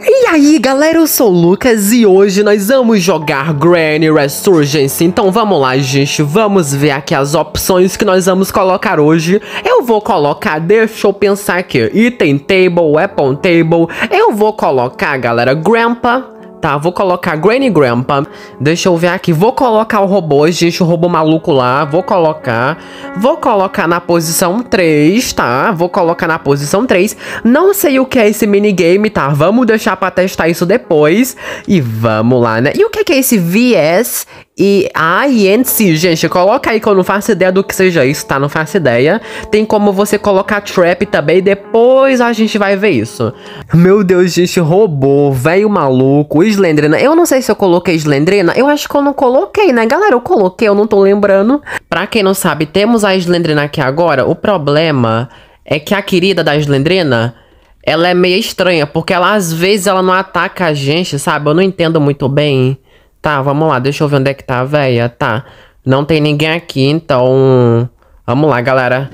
E aí galera, eu sou o Lucas e hoje nós vamos jogar Granny Resurgence Então vamos lá gente, vamos ver aqui as opções que nós vamos colocar hoje Eu vou colocar, deixa eu pensar aqui, Item Table, Weapon Table Eu vou colocar galera, Grandpa Tá, vou colocar Granny Grandpa. Deixa eu ver aqui. Vou colocar o robô, gente, o robô maluco lá. Vou colocar. Vou colocar na posição 3, tá? Vou colocar na posição 3. Não sei o que é esse minigame, tá? Vamos deixar pra testar isso depois. E vamos lá, né? E o que é, que é esse VS e a INC, gente, coloca aí que eu não faço ideia do que seja isso, tá? Não faço ideia. Tem como você colocar trap também, depois a gente vai ver isso. Meu Deus, gente, robô, velho maluco, Slendrina. Eu não sei se eu coloquei Slendrina, eu acho que eu não coloquei, né? Galera, eu coloquei, eu não tô lembrando. Pra quem não sabe, temos a Slendrina aqui agora. O problema é que a querida da Slendrina ela é meio estranha, porque ela às vezes ela não ataca a gente, sabe? Eu não entendo muito bem. Tá, vamos lá, deixa eu ver onde é que tá a véia. Tá, não tem ninguém aqui, então... Vamos lá, galera.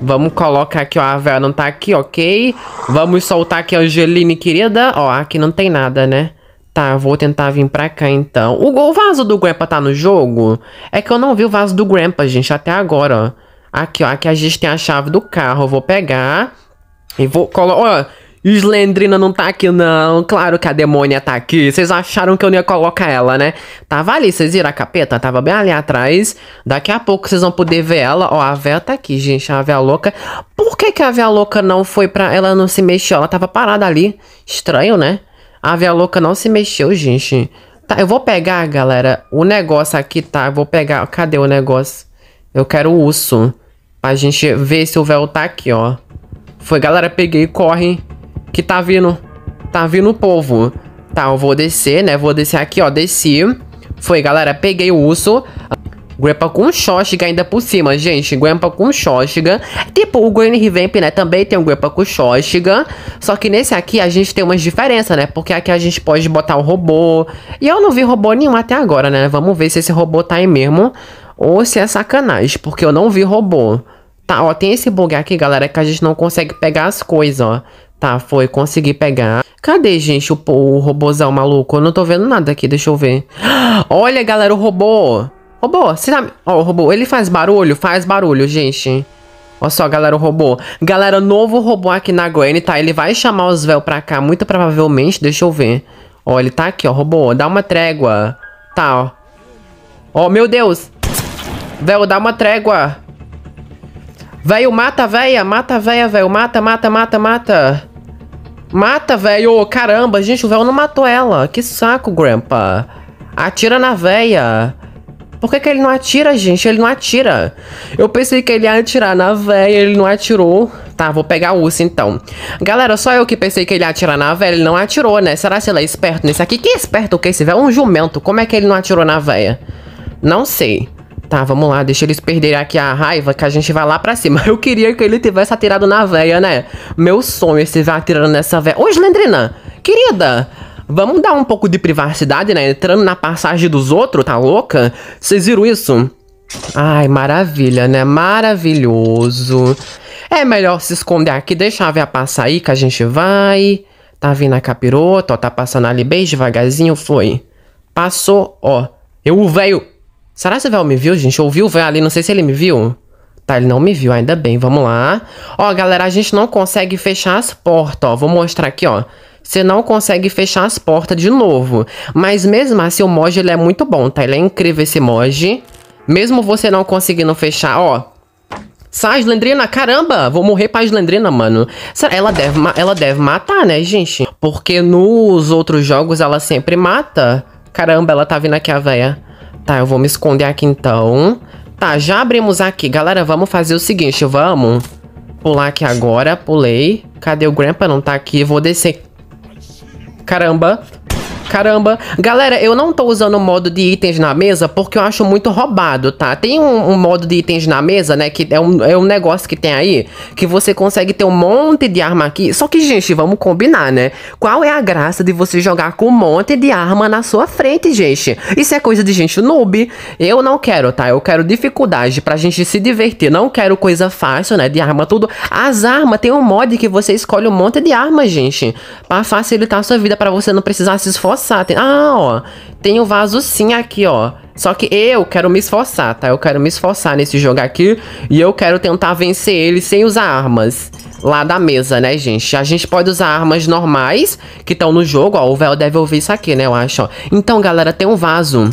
Vamos colocar aqui, ó, a véia não tá aqui, ok? Vamos soltar aqui a Angeline, querida. Ó, aqui não tem nada, né? Tá, vou tentar vir pra cá, então. O, o vaso do Grandpa tá no jogo? É que eu não vi o vaso do Grandpa, gente, até agora, ó. Aqui, ó, aqui a gente tem a chave do carro. Eu vou pegar e vou colocar... Ó, Slendrina não tá aqui, não. Claro que a demônia tá aqui. Vocês acharam que eu não ia colocar ela, né? Tava ali, vocês viram a capeta? Tava bem ali atrás. Daqui a pouco vocês vão poder ver ela. Ó, a véia tá aqui, gente. É a véia louca. Por que, que a véia louca não foi pra. Ela não se mexeu? Ela tava parada ali. Estranho, né? A véia louca não se mexeu, gente. Tá, eu vou pegar, galera. O negócio aqui tá. Eu vou pegar. Cadê o negócio? Eu quero o urso. Pra gente ver se o véu tá aqui, ó. Foi, galera. Peguei, corre que tá vindo. Tá vindo o povo. Tá, eu vou descer, né? Vou descer aqui, ó. Desci. Foi, galera. Peguei o urso. Grappa com Shoshiga ainda por cima, gente. Grappa com Shoshiga. Tipo, o Green Revamp, né, também tem um Grappa com Shoshiga. Só que nesse aqui a gente tem umas diferenças, né? Porque aqui a gente pode botar o robô. E eu não vi robô nenhum até agora, né? Vamos ver se esse robô tá aí mesmo. Ou se é sacanagem, porque eu não vi robô. Tá, ó, tem esse bug aqui, galera, que a gente não consegue pegar as coisas, ó. Tá, foi. Consegui pegar. Cadê, gente, o, o robôzão maluco? Eu não tô vendo nada aqui, deixa eu ver. Olha, galera, o robô. Robô, tá... Ó, o robô, ele faz barulho? Faz barulho, gente. Olha só, galera, o robô. Galera, novo robô aqui na Gwen, tá? Ele vai chamar os véu pra cá, muito provavelmente. Deixa eu ver. Ó, ele tá aqui, ó, robô. Dá uma trégua. Tá, ó. Ó, meu Deus. Véu, dá uma trégua. Véio, mata a véia, mata a véia, véio. Mata, mata, mata, mata. Mata, velho! Caramba, gente, o véu não matou ela. Que saco, Grandpa. Atira na véia. Por que, que ele não atira, gente? Ele não atira. Eu pensei que ele ia atirar na véia, ele não atirou. Tá, vou pegar o urso então. Galera, só eu que pensei que ele ia atirar na véia, ele não atirou, né? Será que ele é esperto nesse aqui? Que é esperto o que esse véio? É um jumento. Como é que ele não atirou na véia? Não sei tá, vamos lá, deixa eles perderem aqui a raiva que a gente vai lá pra cima. Eu queria que ele tivesse atirado na véia, né? Meu sonho é se vai atirando nessa véia. Ô, Slendrina, querida, vamos dar um pouco de privacidade, né? Entrando na passagem dos outros, tá louca? Vocês viram isso? Ai, maravilha, né? Maravilhoso. É melhor se esconder aqui, deixar a véia passar aí que a gente vai. Tá vindo a capirota, ó, tá passando ali bem devagarzinho, foi. Passou, ó. Eu, velho, Será que o véu me viu, gente? Ouviu? o véu ali, não sei se ele me viu. Tá, ele não me viu, ainda bem, vamos lá. Ó, galera, a gente não consegue fechar as portas, ó. Vou mostrar aqui, ó. Você não consegue fechar as portas de novo. Mas mesmo assim, o mod, ele é muito bom, tá? Ele é incrível esse mod. Mesmo você não conseguindo fechar, ó, Sai, Slendrina, caramba! Vou morrer pra Slendrina, mano. Ela deve, ela deve matar, né, gente? Porque nos outros jogos ela sempre mata. Caramba, ela tá vindo aqui a véia. Tá, eu vou me esconder aqui então. Tá, já abrimos aqui. Galera, vamos fazer o seguinte, vamos pular aqui agora. Pulei. Cadê o Grandpa? Não tá aqui. Vou descer. Caramba. Caramba. Galera, eu não tô usando o modo de itens na mesa porque eu acho muito roubado, tá? Tem um, um modo de itens na mesa, né? Que é um, é um negócio que tem aí. Que você consegue ter um monte de arma aqui. Só que, gente, vamos combinar, né? Qual é a graça de você jogar com um monte de arma na sua frente, gente? Isso é coisa de gente noob. Eu não quero, tá? Eu quero dificuldade pra gente se divertir. Não quero coisa fácil, né? De arma tudo. As armas, tem um mod que você escolhe um monte de arma, gente. Pra facilitar a sua vida, pra você não precisar se esforçar esforçar. Tem... Ah, ó, tem um vaso sim aqui, ó. Só que eu quero me esforçar, tá? Eu quero me esforçar nesse jogo aqui e eu quero tentar vencer ele sem usar armas lá da mesa, né, gente? A gente pode usar armas normais que estão no jogo, ó. O Véu deve ouvir isso aqui, né, eu acho, ó. Então, galera, tem um vaso.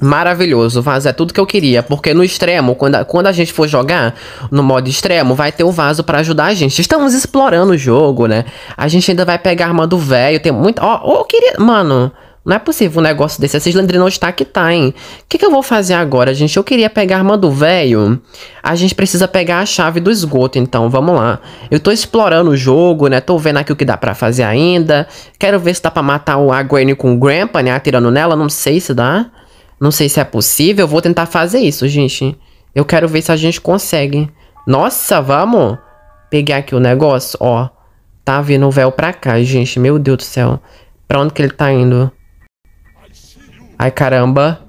Maravilhoso, vaso é tudo que eu queria, porque no extremo, quando a, quando a gente for jogar no modo extremo, vai ter o vaso para ajudar a gente. Estamos explorando o jogo, né? A gente ainda vai pegar a arma do velho, tem muito. Ó, oh, eu queria. Mano, não é possível um negócio desse. Essa Slendrina não está aqui tá, hein? O que, que, eu vou fazer agora, gente? Eu queria pegar a arma do velho. A gente precisa pegar a chave do esgoto, então. Vamos lá. Eu tô explorando o jogo, né? Tô vendo aqui o que dá pra fazer ainda. Quero ver se dá pra matar o, a com o Grandpa, né? Atirando nela. Não sei se dá. Não sei se é possível. vou tentar fazer isso, gente. Eu quero ver se a gente consegue. Nossa, vamos pegar aqui o negócio. Ó, tá vindo o véu pra cá, gente. Meu Deus do céu. Pra onde que ele tá indo? Ai, caramba.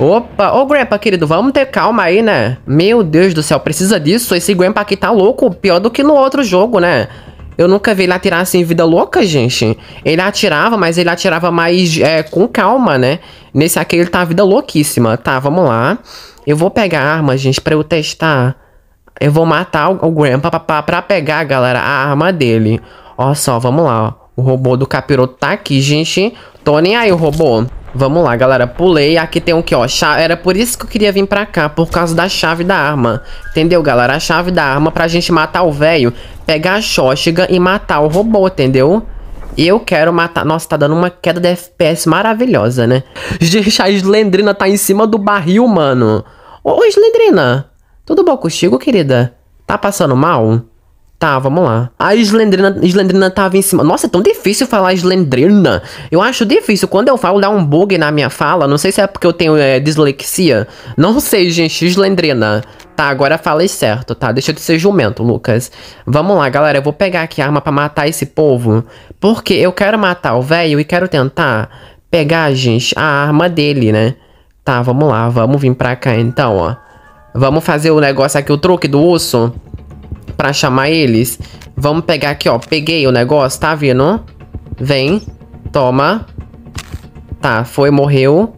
Opa, ô Grandpa, querido, vamos ter calma aí, né? Meu Deus do céu, precisa disso? Esse Grandpa aqui tá louco, pior do que no outro jogo, né? Eu nunca vi ele atirar assim, vida louca, gente. Ele atirava, mas ele atirava mais é, com calma, né? Nesse aqui ele tá vida louquíssima. Tá, vamos lá. Eu vou pegar a arma, gente, pra eu testar. Eu vou matar o, o Grandpa pra, pra, pra pegar, galera, a arma dele. Ó só, vamos lá, ó. O robô do capiroto tá aqui, gente. Tô nem aí, o robô. Vamos lá, galera. Pulei. Aqui tem o um que, ó? Chave. Era por isso que eu queria vir pra cá, por causa da chave da arma. Entendeu, galera? A chave da arma pra gente matar o velho, pegar a Shoshiga e matar o robô, Entendeu? Eu quero matar... Nossa, tá dando uma queda de FPS maravilhosa, né? Gente, a Slendrina tá em cima do barril, mano. Ô, Slendrina. Tudo bom contigo, querida? Tá passando mal? Tá, vamos lá. A Slendrina, Slendrina tava em cima. Nossa, é tão difícil falar Slendrina. Eu acho difícil. Quando eu falo, dá um bug na minha fala. Não sei se é porque eu tenho é, dislexia. Não sei, gente. Slendrina. Tá, agora falei certo, tá? Deixa de ser jumento, Lucas. Vamos lá, galera. Eu vou pegar aqui a arma para matar esse povo. Porque eu quero matar o velho e quero tentar pegar, gente, a arma dele, né? Tá, vamos lá. Vamos vir pra cá, então, ó. Vamos fazer o negócio aqui, o truque do urso pra chamar eles. Vamos pegar aqui, ó. Peguei o negócio, tá vindo? Vem. Toma. Tá, foi, morreu.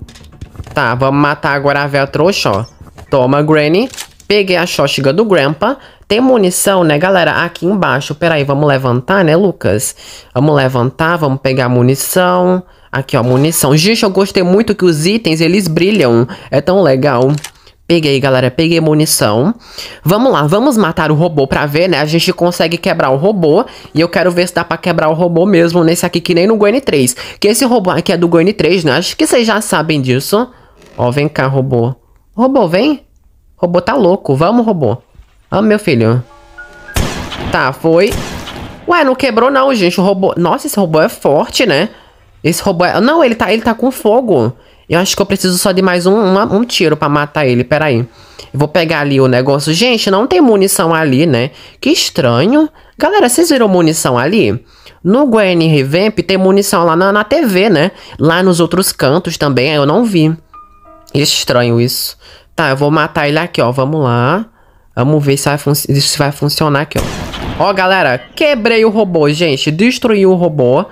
Tá, vamos matar agora a velha trouxa, ó. Toma, Granny. Peguei a shotgun do Grandpa. Tem munição, né, galera? Aqui embaixo. Peraí, vamos levantar, né, Lucas? Vamos levantar, vamos pegar munição. Aqui, ó, munição. Gente, eu gostei muito que os itens, eles brilham. É tão legal. Peguei, galera, peguei munição. Vamos lá, vamos matar o robô pra ver, né? A gente consegue quebrar o robô. E eu quero ver se dá pra quebrar o robô mesmo nesse aqui, que nem no Gwen 3. Que esse robô aqui é do Gwen 3, né? Acho que vocês já sabem disso. Ó, vem cá, robô. Robô, vem. Robô tá louco. Vamos, robô. Vamos, meu filho. Tá, foi. Ué, não quebrou não, gente. O robô... Nossa, esse robô é forte, né? Esse robô é... Não, ele tá, ele tá com fogo. Eu acho que eu preciso só de mais um, um tiro para matar ele. Peraí, Eu vou pegar ali o negócio. Gente, não tem munição ali, né? Que estranho. Galera, vocês viram munição ali? No Gwen Revamp tem munição lá na, na TV, né? Lá nos outros cantos também, eu não vi. Estranho isso. Tá, eu vou matar ele aqui, ó. Vamos lá. Vamos ver se vai, vai funcionar aqui, ó. Ó, galera, quebrei o robô, gente. Destruí o robô.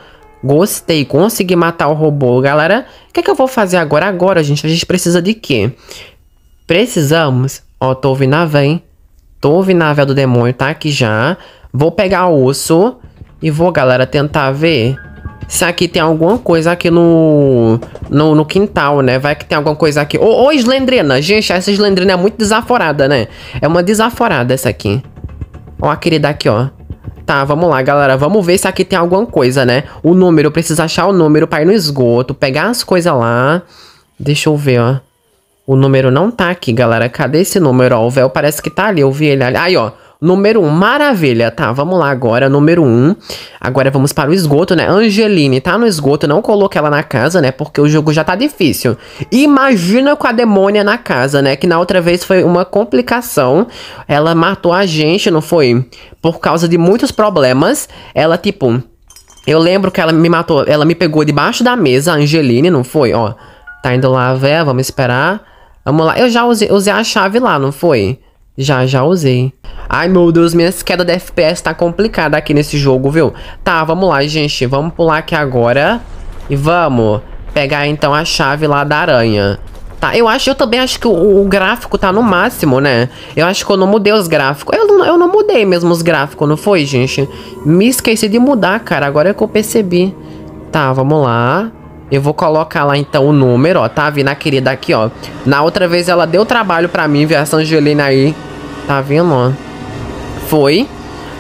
Gostei, consegui matar o robô, galera. O que, é que eu vou fazer agora? Agora, gente, a gente precisa de quê? Precisamos... Ó, tô ouvindo a vem. Tô ouvindo a véia do demônio, tá aqui já. Vou pegar o osso e vou, galera, tentar ver se aqui tem alguma coisa aqui no, no, no, quintal, né? Vai que tem alguma coisa aqui. Ô, ô, Slendrina! Gente, essa Slendrina é muito desaforada, né? É uma desaforada essa aqui. Ó, a querida aqui, ó. Tá, vamos lá, galera. Vamos ver se aqui tem alguma coisa, né? O número, eu preciso achar o número pra ir no esgoto, pegar as coisas lá. Deixa eu ver, ó. O número não tá aqui, galera. Cadê esse número? Ó, o véu parece que tá ali. Eu vi ele ali. Aí, ó. Número 1, um, maravilha, tá, vamos lá agora, número 1. Um. Agora vamos para o esgoto, né? Angeline tá no esgoto, não coloquei ela na casa, né? Porque o jogo já tá difícil. Imagina com a demônia na casa, né? Que na outra vez foi uma complicação. Ela matou a gente, não foi? Por causa de muitos problemas. Ela, tipo, eu lembro que ela me matou, ela me pegou debaixo da mesa, a Angeline, não foi? Ó, tá indo lá, véia, vamos esperar. Vamos lá, eu já usei, usei a chave lá, não foi? Não foi? Já, já usei. Ai, meu Deus, minhas queda de FPS tá complicada aqui nesse jogo, viu? Tá, vamos lá, gente. Vamos pular aqui agora. E vamos pegar, então, a chave lá da aranha. Tá, eu acho, eu também acho que o, o, gráfico tá no máximo, né? Eu acho que eu não mudei os gráficos. Eu eu não mudei mesmo os gráficos, não foi, gente? Me esqueci de mudar, cara. Agora é que eu percebi. Tá, vamos lá. Eu vou colocar lá então o número, ó, tá vindo a querida aqui, ó. Na outra vez ela deu trabalho pra mim ver essa Angelina aí. Tá vendo, ó. Foi.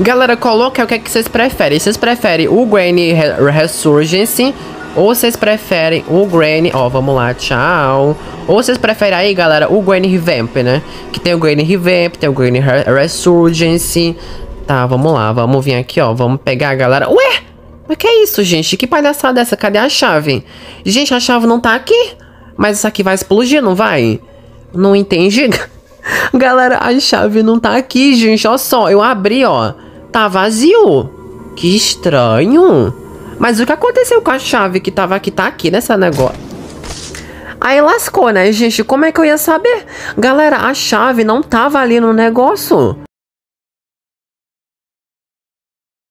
Galera, coloca o que é que vocês preferem. Vocês preferem o Granny Resurgence ou vocês preferem o Granny... Ó, vamos lá, tchau. Ou vocês preferem aí, galera, o Granny Revamp, né? Que tem o Granny Revamp, tem o Granny Resurgence. Tá, vamos lá, vamos vir aqui, ó. Vamos pegar a galera... Ué! Mas que é isso, gente? Que palhaçada é essa? Cadê a chave? Gente, a chave não tá aqui. Mas isso aqui vai explodir, não vai? Não entendi. Galera, a chave não tá aqui, gente. Olha só, eu abri, ó. Tá vazio. Que estranho. Mas o que aconteceu com a chave que tava aqui? Tá aqui nessa negócio. Aí lascou, né, gente? Como é que eu ia saber? Galera, a chave não tava ali no negócio.